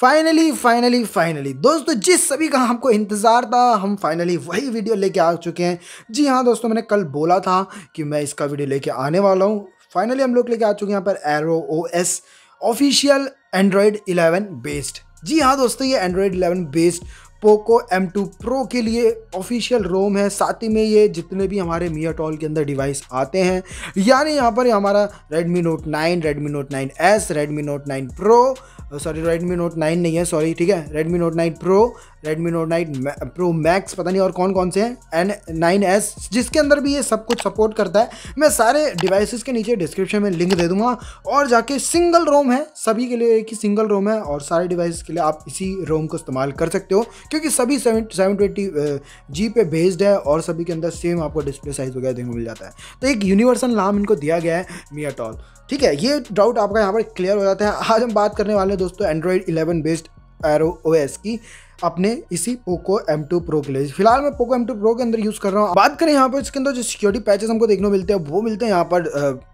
finally finally finally दोस्तों जिस सभी का हमको इंतज़ार था हम फाइनली वही वीडियो लेके आ चुके हैं जी हाँ दोस्तों मैंने कल बोला था कि मैं इसका वीडियो लेके आने वाला हूँ फाइनली हम लोग लेके आ चुके हैं यहाँ पर Arrow O S official Android eleven based जी हाँ दोस्तों ये Android eleven based Poco M2 Pro के लिए ऑफिशियल रोम है साथ ही में ये जितने भी हमारे मिया टॉल के अंदर डिवाइस आते हैं यानी यहाँ पर हमारा Redmi Note 9, Redmi Note 9s, Redmi Note 9 Pro sorry Redmi Note 9 नहीं है सॉरी ठीक है Redmi Note 9 Pro, Redmi Note 9 Pro Max पता नहीं और कौन कौन से हैं एन नाइन जिसके अंदर भी ये सब कुछ सपोर्ट करता है मैं सारे डिवाइसेस के नीचे डिस्क्रिप्शन में लिंक दे दूंगा और जाके सिंगल रोम है सभी के लिए एक ही सिंगल रोम है और सारे डिवाइस के लिए आप इसी रोम को इस्तेमाल कर सकते हो क्योंकि सभी सेवन सेवन ट्वेंटी जी पे बेस्ड है और सभी के अंदर सेम आपको डिस्प्ले साइज वगैरह देखने को मिल जाता है तो एक यूनिवर्सल नाम इनको दिया गया है मियाटॉल ठीक है ये डाउट आपका यहाँ पर क्लियर हो जाता है आज हम बात करने वाले हैं दोस्तों Android eleven based Arrow O की अपने इसी पोको एम टू प्रो के लिए फिलहाल मैं पोको एम टू प्रो के अंदर यूज कर रहा हूँ बात करें यहाँ पर इसके अंदर जो सिक्योरिटी पैचेस हमको देखने मिलते हैं वो मिलते हैं यहाँ पर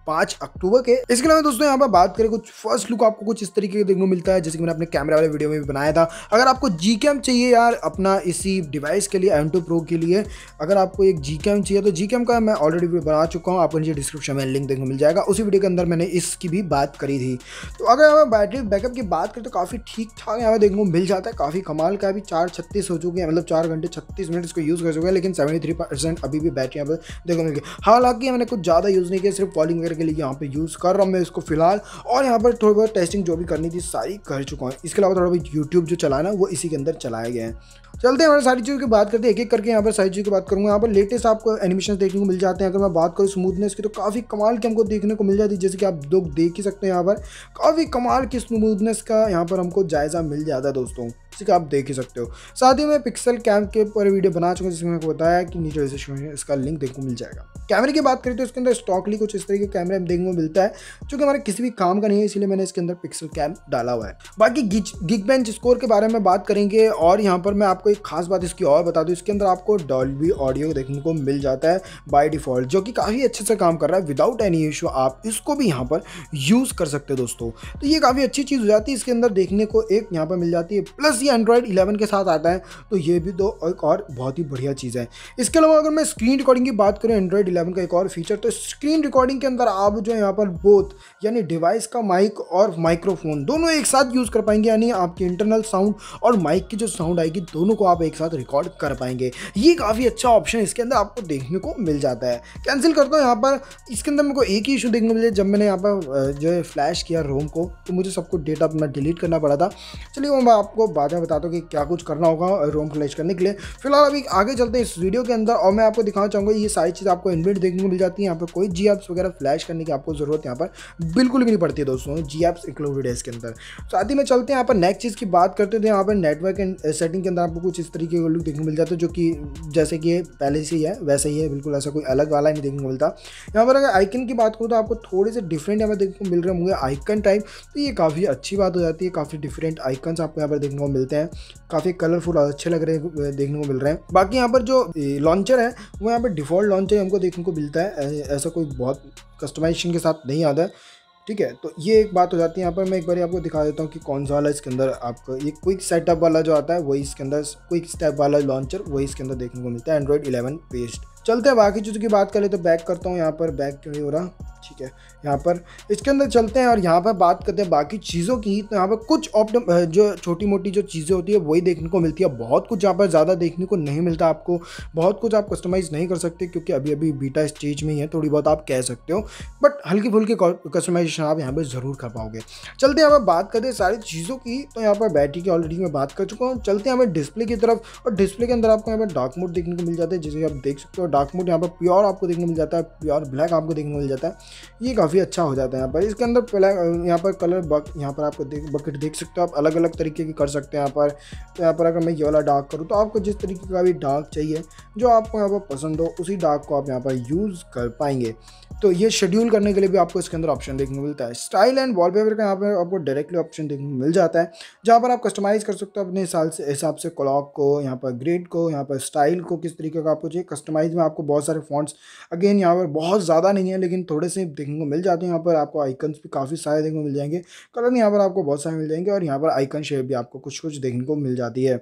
पाँच अक्टूबर के इसके अलावा दोस्तों यहाँ पर बात करें कुछ फर्स्ट लुक आपको कुछ इस तरीके का देखने मिलता है जैसे कि मैंने अपने कैमरा वाले वीडियो में भी बनाया था अगर आपको जी चाहिए यार अपना इसी डिवाइस के लिए एम टू प्रो के लिए अगर आपको एक जी चाहिए तो जी का मैं ऑलरेडी बना चुका हूँ आपको नीचे डिस्क्रिप्शन में लिंक देखने मिल जाएगा उसी वीडियो के अंदर मैंने इसकी भी बात करी थी तो अगर यहाँ बैटरी बैकअप की बात करें तो काफ़ी ठीक ठाक यहाँ पर देखने को मिल जाता है काफ़ी कमाल का अभी चार छत्तीस हो चुके हैं मतलब चार घंटे छत्तीस मिनट इसको यूज़ कर चुका है लेकिन सेवेंटी थ्री परसेंट अभी भी बैटरी यहाँ पर देखो मिल गया हालांकि मैंने कुछ ज़्यादा यूज़ नहीं किया सिर्फ कॉलिंग वगैरह के लिए यहाँ पर यूज़ कर रहा हूँ मैं इसको फिलहाल और यहाँ पर थोड़ी बहुत टेस्टिंग जो भी करनी थी सारी कर चुका हूँ इसके अलावा थोड़ा बहुत यूट्यूब जो चलाना वो इसी के अंदर चलाया गया है चलते हैं हमारे सारी चीज़ों की बात करते हैं एक एक करके यहाँ पर सारी चीज की बात करूँगा यहाँ पर लेटेस्ट आपको एनिमेशन देखने को मिल जाते हैं अगर मैं बात करूँ स्मूथनेस की तो काफ़ी कमाल की हमको देखने को मिल जाती है जैसे कि आप लोग देख ही सकते हैं यहाँ पर काफ़ी कमाल की स्मूथनेस का यहाँ पर हमको जायज़ा मिल जाता है दोस्तों कि आप देख ही सकते हो साथ ही मैं पिक्सल कैम के ऊपर वीडियो बना चुका हूँ जिसमें मैंने बताया कि नीचे डिस्क्रिप्शन इसका लिंक देखने को मिल जाएगा कैमरे की बात करें तो इसके अंदर स्टॉकली कुछ इस तरह के कैमरे हम देखने को मिलता है जो कि हमारे किसी भी काम का नहीं है इसलिए मैंने इसके अंदर पिक्सल कैम डाला हुआ है बाकी गिग बेंच स्कोर के बारे में बात करेंगे और यहाँ पर मैं आप आपको एक खास बात इसकी और बता दूँ इसके अंदर आपको डॉल्बी ऑडियो देखने को मिल जाता है बाई डिफ़ॉल्ट जो कि काफ़ी अच्छे से काम कर रहा है विदाउट एनी इशू आप इसको भी यहाँ पर यूज़ कर सकते दोस्तों तो ये काफ़ी अच्छी चीज़ हो जाती है इसके अंदर देखने को एक यहाँ पर मिल जाती है प्लस ये एंड्रॉयड इलेवन के साथ आता है तो ये भी दो एक और बहुत ही बढ़िया चीज़ है इसके अलावा अगर मैं स्क्रीन रिकॉर्डिंग की बात करूँ एंड्रॉयड इलेवन का एक और फीचर तो स्क्रीन रिकॉर्डिंग के अंदर आप जो यहाँ पर बोथ यानी डिवाइस का माइक और माइक्रोफोन दोनों एक साथ यूज़ कर पाएंगे यानी आपकी इंटरनल साउंड और माइक की जो साउंड आएगी दोनों दोनों को आप एक साथ रिकॉर्ड कर पाएंगे ये काफ़ी अच्छा ऑप्शन इसके अंदर आपको देखने को मिल जाता है कैंसिल करता हूँ यहाँ पर इसके अंदर मेरे को एक ही इशू देखने को मिले जब मैंने यहाँ पर जो है फ्लैश किया रोम को तो मुझे सबको डेटा अपना डिलीट करना पड़ा था चलिए वो मैं आपको बाद में बताता हूँ कि क्या कुछ करना होगा रोम फ्लैश करने के लिए फिलहाल अभी आगे चलते हैं इस वीडियो के अंदर और मैं आपको दिखाना चाहूँगा ये सारी चीज़ आपको इनबिल्ट देखने को मिल जाती है यहाँ पर कोई जी एप्स वगैरह फ्लैश करने की आपको ज़रूरत यहाँ पर बिल्कुल भी नहीं पड़ती है दोस्तों जी एप्स इंक्लूडेड है इसके अंदर साथ ही में चलते हैं यहाँ पर नेक्स्ट चीज़ की बात करते हैं तो यहाँ पर नेटवर्क एंड सेटिंग के अंदर आपको कुछ इस तरीके का लुक देखने को मिल जाता है तो जो कि जैसे कि पहले से ही है वैसे ही है बिल्कुल ऐसा कोई अलग वाला नहीं देखने को मिलता यहाँ पर अगर आइकन की बात करूँ तो आपको थोड़े से डिफरेंट यहाँ पर देखने को मिल रहे होंगे आइकन टाइप तो ये काफ़ी अच्छी बात हो जाती है काफ़ी डिफरेंट आइकन्स आपको यहाँ पर देखने को मिलते हैं काफ़ी कलरफुल और अच्छे लग रहे देखने को मिल रहे हैं बाकी यहाँ पर जो लॉन्चर है वो यहाँ पर डिफ़ॉल्ट लॉन्चर हमको देखने को मिलता है ऐसा कोई बहुत कस्टमाइजेशन के साथ नहीं आता है ठीक है तो ये एक बात हो जाती है यहाँ पर मैं एक बार आपको दिखा देता हूँ कि कौन सा वाला इसके अंदर आपको ये क्विक सेटअप वाला जो आता है वही इसके अंदर क्विक स्टेप वाला लॉन्चर वही इसके अंदर देखने को मिलता है एंड्रॉइड इलेवन पेस्ट चलते हैं बाकी चीज़ों की बात करें तो बैक करता हूँ यहाँ पर बैक क्यों नहीं हो रहा ठीक है यहाँ पर इसके अंदर चलते हैं और यहाँ पर बात करते हैं बाकी चीज़ों की तो यहाँ पर कुछ ऑप्ट जो छोटी मोटी जो चीज़ें होती है वही देखने को मिलती है बहुत कुछ यहाँ पर ज़्यादा देखने को नहीं मिलता आपको बहुत कुछ आप कस्टमाइज़ नहीं कर सकते क्योंकि अभी अभी बीटा स्टेज में ही है थोड़ी बहुत आप कह सकते हो बट हल्की फुल्की कस्टमाइजेशन आप यहाँ पर ज़रूर कर पाओगे चलते हैं अब बात करते हैं सारी चीज़ों की तो यहाँ पर बैटरी की ऑलरेडी मैं बात कर चुका हूँ चलते हैं हमें डिस्प्ले की तरफ और डिस्प्ले के अंदर आपको यहाँ पर डार्क मोड देखने को मिल जाता है जिसे आप देख सकते हो डार्क मोड यहाँ पर प्योर आपको देखने मिल जाता है प्योर ब्लैक आपको देखने मिल जाता है ये काफ़ी अच्छा हो जाता है यहाँ पर इसके अंदर ब्लैक यहाँ पर कलर बक यहाँ पर आपको देख बकेट देख सकते हो आप अलग अलग तरीके की कर सकते हैं यहाँ पर तो यहाँ पर अगर मैं ये वाला डार्क करूँ तो आपको जिस तरीके का भी डार्क चाहिए जो आपको यहाँ पर पसंद हो उसी डार्क को आप यहाँ पर यूज़ कर पाएंगे तो ये शेड्यूल करने के लिए भी आपको इसके अंदर ऑप्शन देखने को मिलता है स्टाइल एंड वॉलपेपर का यहाँ पर आपको डायरेक्टली ऑप्शन देखने को मिल जाता है जहाँ पर आप कस्टमाइज़ कर सकते हो अपने हिसाब से हिसाब से क्लॉक को यहाँ पर ग्रेड को यहाँ पर स्टाइल को किस तरीके का आपको चाहिए कस्टमाइज़ में में आपको बहुत सारे फॉन्ट्स अगेन यहाँ पर बहुत ज़्यादा नहीं है लेकिन थोड़े से देखने को मिल जाते हैं यहाँ पर आपको आइकन्स भी काफ़ी सारे देखने को मिल जाएंगे कलर यहाँ पर आपको बहुत सारे मिल जाएंगे और यहाँ पर आइकन शेप भी आपको कुछ कुछ देखने को मिल जाती है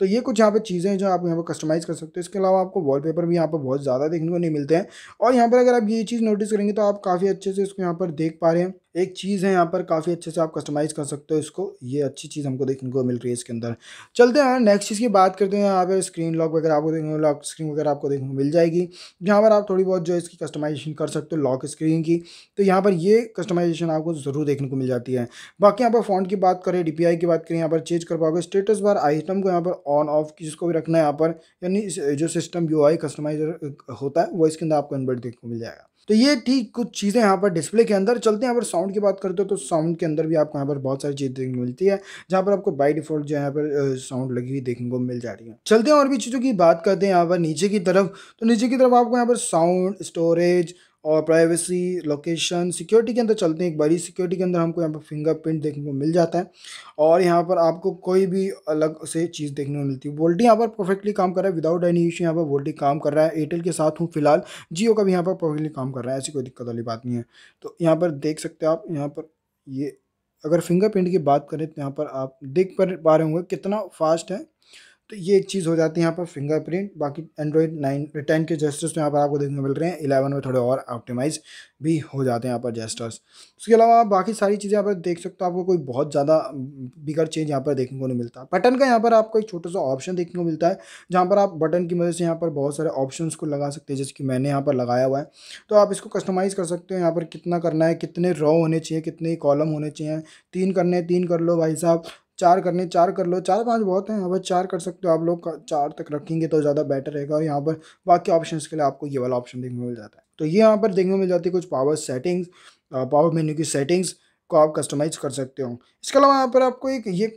तो ये कुछ यहाँ पे चीज़ें हैं जो आप यहाँ पर कस्टमाइज़ कर सकते हो इसके अलावा आपको वॉलपेपर भी यहाँ पर बहुत ज़्यादा देखने को नहीं मिलते हैं और यहाँ पर अगर आप ये चीज़ नोटिस करेंगे तो आप काफ़ी अच्छे से इसको यहाँ पर देख पा रहे हैं एक चीज़ है यहाँ पर काफ़ी अच्छे से आप कस्टमाइज़ कर सकते हो इसको ये अच्छी चीज़ हमको देखने को मिल रही है इसके अंदर चलते हैं नेक्स्ट चीज़ की बात करते हैं यहाँ पर स्क्रीन लॉक वगैरह आपको देखने को लॉक स्क्रीन वगैरह आपको देखने को मिल जाएगी यहाँ पर आप थोड़ी बहुत जो इसकी कस्टमाइजेशन कर सकते हो लॉक स्क्रीन की तो यहाँ पर ये कस्टमाइजेशन आपको ज़रूर देखने को मिल जाती है बाकी यहाँ पर फ़ॉन्ट की बात करें डी की बात करें यहाँ पर चेंज कर पाओगे स्टेटस बार आइटम को यहाँ पर ऑन ऑफ जिसको भी रखना है यहाँ पर यानी जो सिस्टम यू आई कस्टमाइजर होता है वो इसके अंदर आपको इनबिल्ट देखने को मिल जाएगा तो ये ठीक कुछ चीज़ें यहाँ पर डिस्प्ले के अंदर चलते हैं यहाँ पर साउंड की बात करते हो तो साउंड के अंदर भी आपको यहाँ पर बहुत सारी चीज़ देखने को मिलती है जहाँ पर आपको बाई डिफॉल्ट जो यहाँ पर साउंड लगी हुई देखने को मिल जा रही है चलते हैं और भी चीज़ों की बात करते हैं यहाँ पर नीचे की तरफ तो नीचे की तरफ आपको यहाँ पर साउंड स्टोरेज और प्राइवेसी लोकेशन सिक्योरिटी के अंदर चलते हैं एक बारी सिक्योरिटी के अंदर हमको यहाँ पर फिंगरप्रिंट देखने को मिल जाता है और यहाँ पर आपको कोई भी अलग से चीज़ देखने को मिलती है वोल्टी यहाँ पर परफेक्टली काम कर रहा है विदाउट एनी इशू यहाँ पर वोल्टी काम कर रहा है एयरटेल के साथ हूँ फिलहाल जियो का भी यहाँ पर परफेक्टली काम कर रहा है ऐसी कोई दिक्कत वाली बात नहीं है तो यहाँ पर देख सकते हो आप यहाँ पर ये अगर फिंगरप्रिंट की बात करें तो यहाँ पर आप देख पर पा रहे होंगे कितना फास्ट है तो ये एक चीज़ हो जाती है यहाँ पर फिंगरप्रिंट बाकी एंड्रॉइड नाइन टेन के जेस्टर्स में तो यहाँ पर आपको देखने को मिल रहे हैं इलेवन में थोड़े और ऑप्टिमाइज भी हो जाते हैं यहाँ पर जेस्टर्स उसके अलावा आप बाकी सारी चीज़ें यहाँ पर देख सकते हो आपको कोई बहुत ज़्यादा बिगड़ चेंज यहाँ पर देखने को नहीं मिलता बटन का यहाँ पर आपको एक छोटा सा ऑप्शन देखने को मिलता है जहाँ पर आप बटन की मदद से यहाँ पर बहुत सारे ऑप्शन को लगा सकते हैं जैसे कि मैंने यहाँ पर लगाया हुआ है तो आप इसको कस्टमाइज़ कर सकते हो यहाँ पर कितना करना है कितने रॉ होने चाहिए कितने कॉलम होने चाहिए तीन करने तीन कर लो भाई साहब चार करने चार कर लो चार पाँच बहुत हैं अब चार कर सकते हो आप लोग चार तक रखेंगे तो ज़्यादा बेटर रहेगा और यहाँ पर बाकी ऑप्शंस के लिए आपको ये वाला ऑप्शन देखने को मिल जाता है तो ये यहाँ पर देखने को मिल जाती है कुछ पावर सेटिंग्स पावर मेन्यू की सेटिंग्स को आप कस्टमाइज कर सकते हो इसके अलावा यहाँ पर आपको एक ये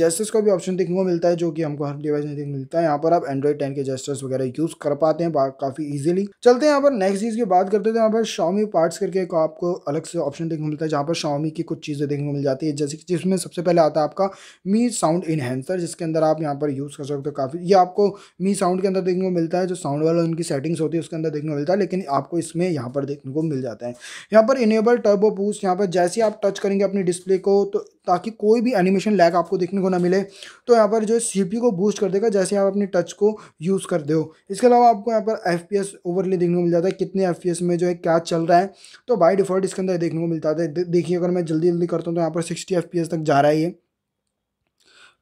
जेस्टर्स का भी ऑप्शन देखने को मिलता है जो कि हमको हर डिवाइस में देखने मिलता है यहाँ पर आप एंड्रॉइड टेन के जेस्टर्स वगैरह यूज़ कर पाते हैं काफ़ी इजीली चलते हैं यहाँ पर नेक्स्ट चीज़ की बात करते हैं तो यहाँ पर शॉमी पार्ट्स करके एक आपको अलग से ऑप्शन देखने को मिलता है जहाँ पर शॉमी की कुछ चीज़ें देखने को मिल जाती है जैसे कि जिसमें सबसे पहले आता है आपका मी साउंड इनहेंसर जिसके अंदर आप यहाँ पर यूज़ कर सकते हो काफ़ी ये आपको मी साउंड के अंदर देखने को मिलता है जो साउंड वाला उनकी सेटिंग्स होती है उसके अंदर देखने को मिलता है लेकिन आपको इसमें यहाँ पर देखने को मिल जाता है यहाँ पर इनेबल टर्बो बूस्ट यहाँ पर जैसे आप टच करेंगे अपनी डिस्प्ले को तो ताकि कोई भी एनिमेशन लैग आपको देखने को ना मिले तो यहाँ पर जो सीपी को बूस्ट कर देगा जैसे आप अपने टच को यूज़ कर दो इसके अलावा आपको यहाँ पर एफ ओवरली देखने को मिल जाता है कितने एफ में जो है क्या चल रहा है तो बाई डिफ़ॉल्ट इसके अंदर देखने को मिलता है देखिए अगर मैं जल्दी जल्दी करता हूँ तो यहाँ पर सिक्सटी एफ तक जा रहा है ये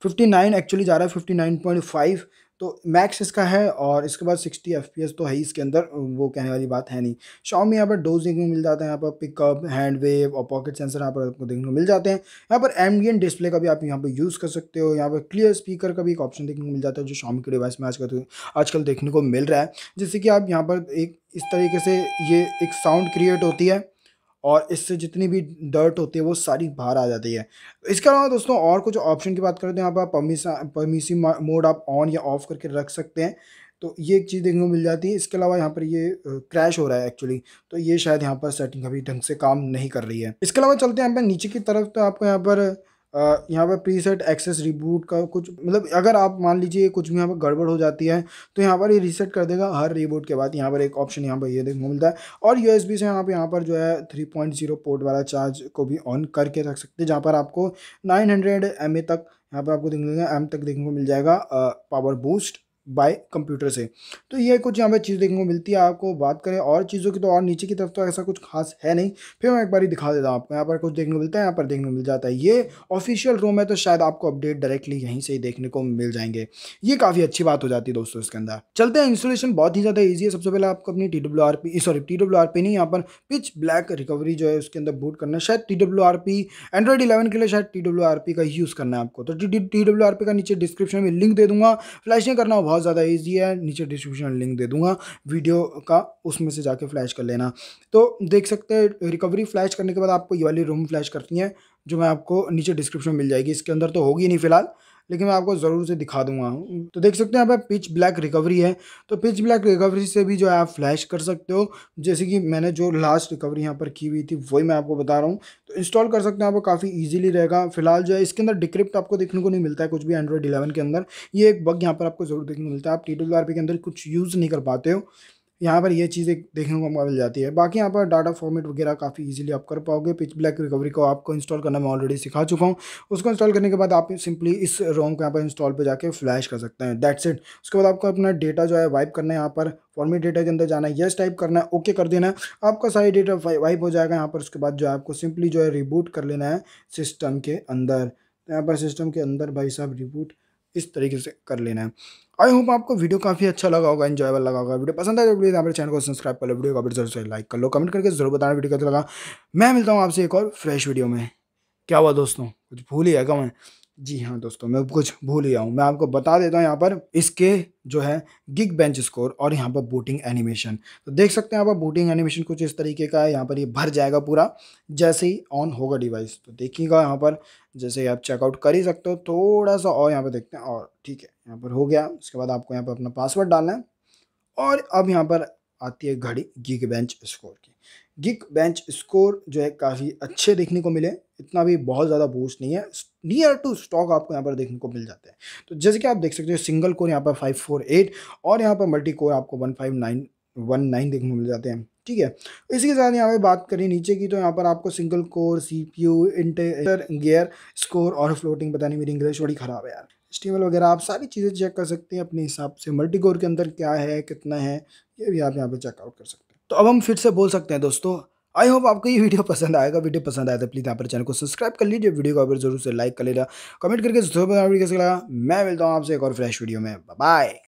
फिफ्टी नाइन एक्चुअली जा रहा है फिफ्टी नाइन पॉइंट फाइव तो मैक्स इसका है और इसके बाद 60 एफ तो है ही इसके अंदर वो कहने वाली बात है नहीं शॉमी यहाँ पर डोज देखने को मिल जाता है यहाँ पर पिकअप हैंड वेव और पॉकेट सेंसर यहाँ पर आपको देखने को मिल जाते हैं यहाँ पर एमडियन डिस्प्ले का भी आप यहाँ पर यूज़ कर सकते हो यहाँ पर क्लियर स्पीकर का भी एक ऑप्शन देखने को मिल जाता है जो शॉमी के डिवाइस में आजकल तो, आजकल देखने को मिल रहा है जिससे कि आप यहाँ पर एक इस तरीके से ये एक साउंड क्रिएट होती है और इससे जितनी भी डर्ट होती है वो सारी बाहर आ जाती है इसके अलावा दोस्तों और कुछ ऑप्शन की बात करें तो यहाँ पर आप परमिसा मोड आप ऑन या ऑफ करके रख सकते हैं तो ये एक चीज़ देखने को मिल जाती है इसके अलावा यहाँ पर ये क्रैश हो रहा है एक्चुअली तो ये शायद यहाँ पर सेटिंग अभी ढंग से काम नहीं कर रही है इसके अलावा चलते हैं यहाँ पर नीचे की तरफ तो आपको यहाँ पर यहाँ पर प्री सेट एक्सेस रिबूट का कुछ मतलब अगर आप मान लीजिए कुछ भी यहाँ पर गड़बड़ हो जाती है तो यहाँ पर ये रीसेट कर देगा हर रिबूट के बाद यहाँ पर एक ऑप्शन यहाँ पर ये देखने को मिलता है और यू से आप यहाँ पर जो है थ्री पॉइंट जीरो पोर्ट वाला चार्ज को भी ऑन करके रख सकते हैं जहाँ पर आपको नाइन हंड्रेड तक यहाँ पर आपको देखने एम तक देखने को मिल जाएगा पावर बूस्ट बाय कंप्यूटर से तो ये कुछ यहाँ पे चीज़ देखने को मिलती है आपको बात करें और चीज़ों की तो और नीचे की तरफ तो ऐसा कुछ खास है नहीं फिर मैं एक बार ही दिखा देता हूँ आपको यहाँ पर कुछ देखने को मिलता है यहाँ पर देखने को मिल जाता है ये ऑफिशियल रूम है तो शायद आपको अपडेट डायरेक्टली यहीं से ही देखने को मिल जाएंगे ये काफ़ी अच्छी बात हो जाती है दोस्तों इसके अंदर चलते हैं इंस्टॉलेशन बहुत ही ज़्यादा ईजी है सबसे पहले आपको अपनी T W R P sorry T W R P नहीं यहाँ पर पिच ब्लैक रिकवरी जो है उसके अंदर बूट करना शायद T W R P Android eleven के लिए शायद टी डब्ल्यू आर पी का यूज़ करना है आपको तो टी डब्ल्यू आर पी का नीचे डिस्क्रिप्शन में लिंक दे दूंगा फ्लैशिंग करना हो बहुत ज़्यादा ईजी है नीचे डिस्क्रिप्शन लिंक दे दूंगा वीडियो का उसमें से जाके फ्लैश कर लेना तो देख सकते हैं रिकवरी फ्लैश करने के बाद आपको ये वाली रूम फ्लैश करनी है जो मैं आपको नीचे डिस्क्रिप्शन मिल जाएगी इसके अंदर तो होगी नहीं फिलहाल लेकिन मैं आपको ज़रूर से दिखा दूंगा तो देख सकते हैं यहाँ पर पिच ब्लैक रिकवरी है तो पिच ब्लैक रिकवरी से भी जो है आप फ्लैश कर सकते हो जैसे कि मैंने जो लास्ट रिकवरी यहाँ पर की हुई थी वही मैं आपको बता रहा हूँ तो इंस्टॉल कर सकते हैं आपको काफ़ी ईजिली रहेगा फिलहाल जो है इसके अंदर डिक्रिप्ट आपको देखने को नहीं मिलता है कुछ भी एंड्रॉइड इलेवन के अंदर ये एक बग यहाँ पर आपको जरूर देखने को मिलता है आप टी के अंदर कुछ यूज़ नहीं कर पाते हो यहाँ पर ये चीज़ें देखने को मिल जाती है बाकी यहाँ पर डाटा फॉर्मेट वगैरह काफ़ी इजीली आप कर पाओगे पिच ब्लैक रिकवरी को आपको इंस्टॉल करना मैं ऑलरेडी सिखा चुका हूँ उसको इंस्टॉल करने के बाद आप सिंपली इस रोम को यहाँ पर इंस्टॉल पर जाकर फ्लैश कर सकते हैं दैट्स इट उसके बाद आपको अपना डेटा जो है वाइप करना है यहाँ पर फॉर्मेट डेटा के अंदर जाना है येस टाइप करना है ओके कर देना है आपका सारी डेटा वाइप हो जाएगा यहाँ पर उसके बाद जो है आपको सिंपली जो है रिबूट कर लेना है सिस्टम के अंदर यहाँ पर सिस्टम के अंदर भाई साहब रिबूट इस तरीके से कर लेना है आई होप आपको वीडियो काफ़ी अच्छा लगा होगा एंजॉयबल लगा होगा वीडियो पसंद आए तो प्लीज़ हमारे चैनल को सब्सक्राइब कर लो वीडियो को जरूर से लाइक कर लो कमेंट करके जरूर बताना वीडियो कैसा लगा मैं मिलता हूँ आपसे एक और फ्रेश वीडियो में क्या हुआ दोस्तों कुछ भूल ही है मैं जी हाँ दोस्तों मैं कुछ भूल गया हूँ मैं आपको बता देता हूँ यहाँ पर इसके जो है गिग बेंच स्कोर और यहाँ पर बूटिंग एनिमेशन तो देख सकते हैं यहाँ पर बूटिंग एनिमेशन कुछ इस तरीके का है यहाँ पर ये भर जाएगा पूरा जैसे ही ऑन होगा डिवाइस तो देखिएगा यहाँ पर जैसे आप चेकआउट कर ही सकते हो थोड़ा सा और यहाँ पर देखते हैं और ठीक है यहाँ पर हो गया उसके बाद आपको यहाँ पर अपना पासवर्ड डालना है और अब यहाँ पर आती है घड़ी गिग बेंच स्कोर की गिग बेंच स्कोर जो है काफ़ी अच्छे देखने को मिले इतना भी बहुत ज़्यादा बूस्ट नहीं है नियर टू स्टॉक आपको यहाँ पर देखने को मिल जाते हैं तो जैसे कि आप देख सकते हो सिंगल कोर यहाँ पर फाइव फोर एट और यहाँ पर मल्टी कोर आपको one five nine one nine देखने को मिल जाते हैं ठीक है इसी के साथ यहाँ पर बात करें नीचे की तो यहाँ पर आपको single core C P U integer score और फ्लोटिंग पता नहीं मेरी इंग्लिश बड़ी ख़राब है यार स्टीमल वगैरह आप सारी चीज़ें चेक कर सकते हैं अपने हिसाब से मल्टी कोर के अंदर क्या है कितना है ये भी आप यहाँ पर चेकआउट कर सकते हैं तो अब हम फिर से बोल सकते हैं दोस्तों आई होप आपको ये वीडियो पसंद आएगा वीडियो पसंद आया तो प्लीज़ यहाँ पर चैनल को सब्सक्राइब कर लीजिए वीडियो को आप जरूर से लाइक कर लेना कमेंट करके जरूर कैसे लगा मैं मिलता हूँ आपसे एक और फ्रेश वीडियो में बाय